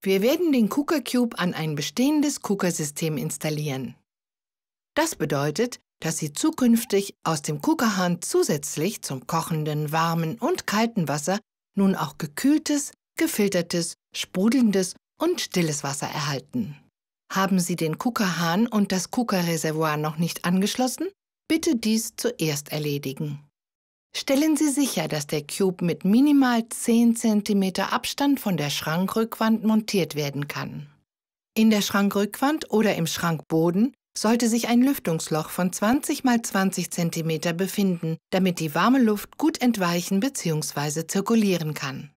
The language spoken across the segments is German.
Wir werden den KUKA Cube an ein bestehendes kuka system installieren. Das bedeutet, dass Sie zukünftig aus dem KUKA-Hahn zusätzlich zum kochenden, warmen und kalten Wasser nun auch gekühltes, gefiltertes, sprudelndes und stilles Wasser erhalten. Haben Sie den KUKA-Hahn und das KUKA-Reservoir noch nicht angeschlossen? Bitte dies zuerst erledigen. Stellen Sie sicher, dass der Cube mit minimal 10 cm Abstand von der Schrankrückwand montiert werden kann. In der Schrankrückwand oder im Schrankboden sollte sich ein Lüftungsloch von 20 x 20 cm befinden, damit die warme Luft gut entweichen bzw. zirkulieren kann.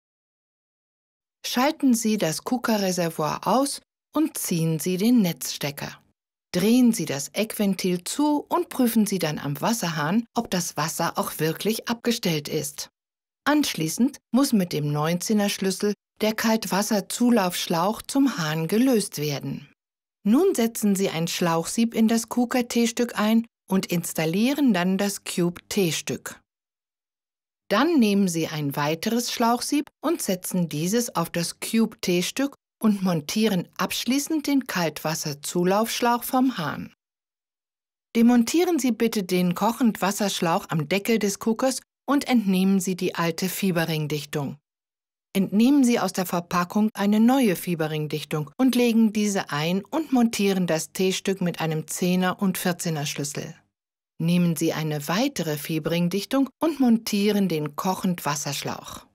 Schalten Sie das KUKA-Reservoir aus und ziehen Sie den Netzstecker. Drehen Sie das Eckventil zu und prüfen Sie dann am Wasserhahn, ob das Wasser auch wirklich abgestellt ist. Anschließend muss mit dem 19er Schlüssel der Kaltwasserzulaufschlauch zum Hahn gelöst werden. Nun setzen Sie ein Schlauchsieb in das KUKA-T-Stück ein und installieren dann das Cube-T-Stück. Dann nehmen Sie ein weiteres Schlauchsieb und setzen dieses auf das Cube-T-Stück und montieren abschließend den Kaltwasserzulaufschlauch vom Hahn. Demontieren Sie bitte den Kochendwasserschlauch am Deckel des Cookers und entnehmen Sie die alte Fieberringdichtung. Entnehmen Sie aus der Verpackung eine neue Fieberringdichtung und legen diese ein und montieren das T-Stück mit einem 10er und 14er Schlüssel. Nehmen Sie eine weitere Fieberringdichtung und montieren den Kochendwasserschlauch. Wasserschlauch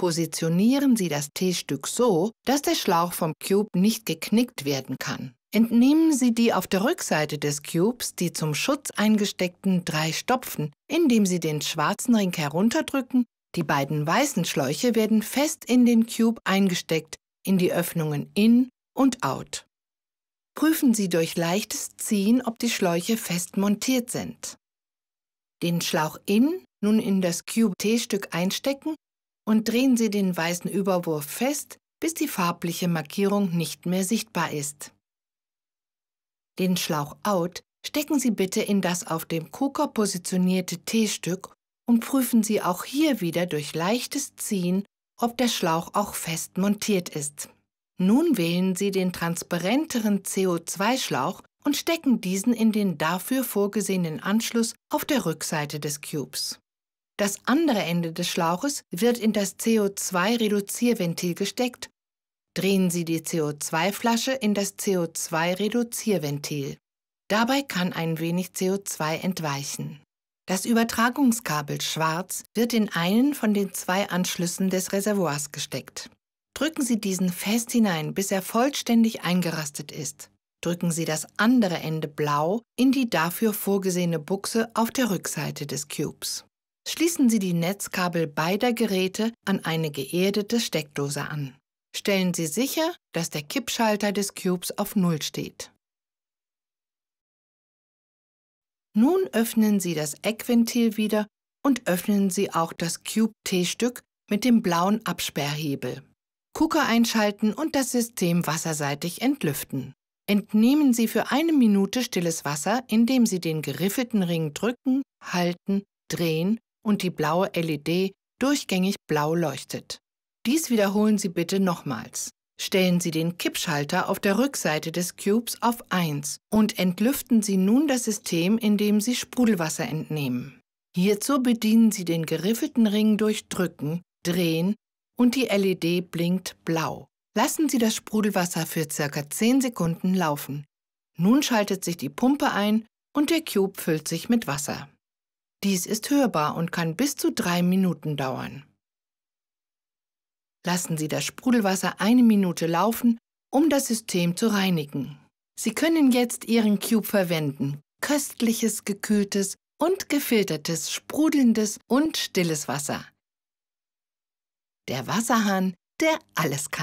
positionieren Sie das T-Stück so, dass der Schlauch vom Cube nicht geknickt werden kann. Entnehmen Sie die auf der Rückseite des Cubes die zum Schutz eingesteckten drei Stopfen, indem Sie den schwarzen Ring herunterdrücken, die beiden weißen Schläuche werden fest in den Cube eingesteckt, in die Öffnungen In und Out. Prüfen Sie durch leichtes Ziehen, ob die Schläuche fest montiert sind. Den Schlauch In nun in das Cube T-Stück einstecken und drehen Sie den weißen Überwurf fest, bis die farbliche Markierung nicht mehr sichtbar ist. Den Schlauch out stecken Sie bitte in das auf dem Koker positionierte T-Stück und prüfen Sie auch hier wieder durch leichtes Ziehen, ob der Schlauch auch fest montiert ist. Nun wählen Sie den transparenteren CO2-Schlauch und stecken diesen in den dafür vorgesehenen Anschluss auf der Rückseite des Cubes. Das andere Ende des Schlauches wird in das CO2-Reduzierventil gesteckt. Drehen Sie die CO2-Flasche in das CO2-Reduzierventil. Dabei kann ein wenig CO2 entweichen. Das Übertragungskabel schwarz wird in einen von den zwei Anschlüssen des Reservoirs gesteckt. Drücken Sie diesen fest hinein, bis er vollständig eingerastet ist. Drücken Sie das andere Ende blau in die dafür vorgesehene Buchse auf der Rückseite des Cubes. Schließen Sie die Netzkabel beider Geräte an eine geerdete Steckdose an. Stellen Sie sicher, dass der Kippschalter des Cubes auf Null steht. Nun öffnen Sie das Eckventil wieder und öffnen Sie auch das Cube-T-Stück mit dem blauen Absperrhebel. Kucker einschalten und das System wasserseitig entlüften. Entnehmen Sie für eine Minute stilles Wasser, indem Sie den geriffelten Ring drücken, halten, drehen und die blaue LED durchgängig blau leuchtet. Dies wiederholen Sie bitte nochmals. Stellen Sie den Kippschalter auf der Rückseite des Cubes auf 1 und entlüften Sie nun das System, indem Sie Sprudelwasser entnehmen. Hierzu bedienen Sie den geriffelten Ring durch Drücken, Drehen und die LED blinkt blau. Lassen Sie das Sprudelwasser für ca. 10 Sekunden laufen. Nun schaltet sich die Pumpe ein und der Cube füllt sich mit Wasser. Dies ist hörbar und kann bis zu drei Minuten dauern. Lassen Sie das Sprudelwasser eine Minute laufen, um das System zu reinigen. Sie können jetzt Ihren Cube verwenden. Köstliches, gekühltes und gefiltertes, sprudelndes und stilles Wasser. Der Wasserhahn, der alles kann.